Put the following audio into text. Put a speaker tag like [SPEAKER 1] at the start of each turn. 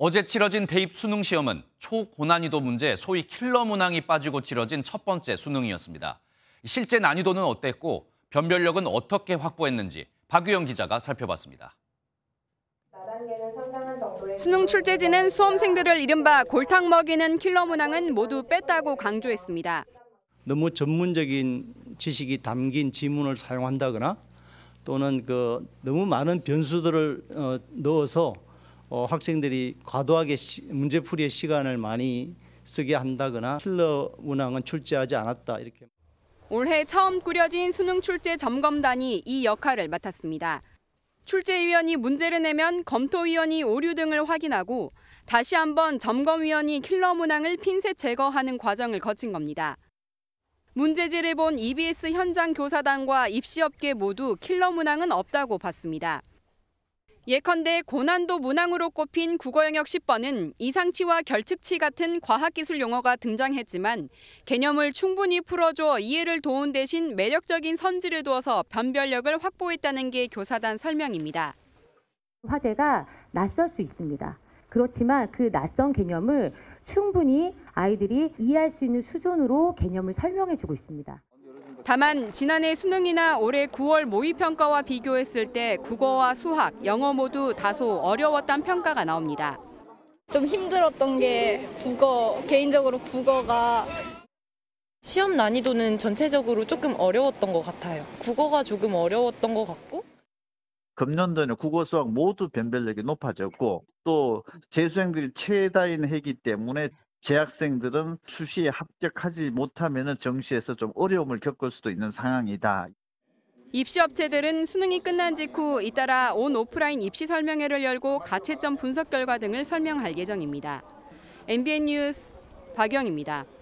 [SPEAKER 1] 어제 치러진 대입 수능 시험은 초고난이도 문제 소위 킬러 문항이 빠지고 치러진 첫 번째 수능이었습니다. 실제 난이도는 어땠고 변별력은 어떻게 확보했는지 박유영 기자가 살펴봤습니다.
[SPEAKER 2] 수능 출제진은 수험생들을 이른바 골탕 먹이는 킬러 문항은 모두 뺐다고 강조했습니다.
[SPEAKER 3] 너무 전문적인 지식이 담긴 지문을 사용한다거나 또는 그 너무 많은 변수들을 어, 넣어서 어, 학생들이 과도하게 시, 문제풀이의 시간을 많이 쓰게 한다거나 킬러 문항은 출제하지 않았다 이렇게.
[SPEAKER 2] 올해 처음 꾸려진 수능 출제 점검단이 이 역할을 맡았습니다. 출제위원이 문제를 내면 검토위원이 오류 등을 확인하고 다시 한번 점검위원이 킬러 문항을 핀셋 제거하는 과정을 거친 겁니다. 문제지를 본 EBS 현장 교사단과 입시업계 모두 킬러 문항은 없다고 봤습니다. 예컨대 고난도 문항으로 꼽힌 국어 영역 10번은 이상치와 결측치 같은 과학기술 용어가 등장했지만 개념을 충분히 풀어줘 이해를 도운 대신 매력적인 선지를 두어서 변별력을 확보했다는 게 교사단 설명입니다. 화제가 낯설 수 있습니다. 그렇지만 그 낯선 개념을 충분히 아이들이 이해할 수 있는 수준으로 개념을 설명해 주고 있습니다. 다만 지난해 수능이나 올해 9월 모의평가와 비교했을 때 국어와 수학, 영어 모두 다소 어려웠다는 평가가 나옵니다. 좀 힘들었던 게 국어, 개인적으로 국어가 시험 난이도는 전체적으로 조금 어려웠던 것 같아요. 국어가 조금 어려웠던 것 같고
[SPEAKER 1] 금년도에는 국어, 수학 모두 변별력이 높아졌고 또 재수생들이 최다인 해기 때문에 재학생들은 수시에 합격하지 못하면 정시에서 좀 어려움을 겪을 수도 있는 상황이다.
[SPEAKER 2] 입시업체들은 수능이 끝난 직후 잇따라 온 오프라인 입시 설명회를 열고 가채점 분석 결과 등을 설명할 예정입니다. MBN 뉴스 박영입니다.